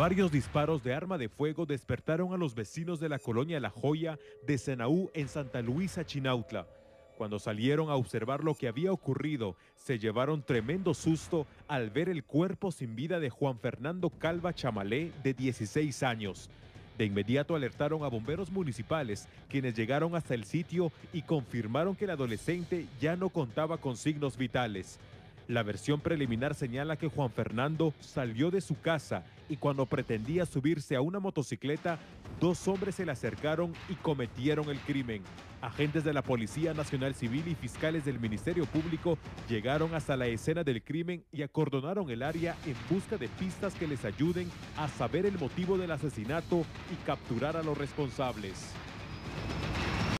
Varios disparos de arma de fuego despertaron a los vecinos de la colonia La Joya de Senaú en Santa Luisa, Chinautla. Cuando salieron a observar lo que había ocurrido, se llevaron tremendo susto al ver el cuerpo sin vida de Juan Fernando Calva Chamalé, de 16 años. De inmediato alertaron a bomberos municipales, quienes llegaron hasta el sitio y confirmaron que el adolescente ya no contaba con signos vitales. La versión preliminar señala que Juan Fernando salió de su casa y cuando pretendía subirse a una motocicleta, dos hombres se le acercaron y cometieron el crimen. Agentes de la Policía Nacional Civil y fiscales del Ministerio Público llegaron hasta la escena del crimen y acordonaron el área en busca de pistas que les ayuden a saber el motivo del asesinato y capturar a los responsables.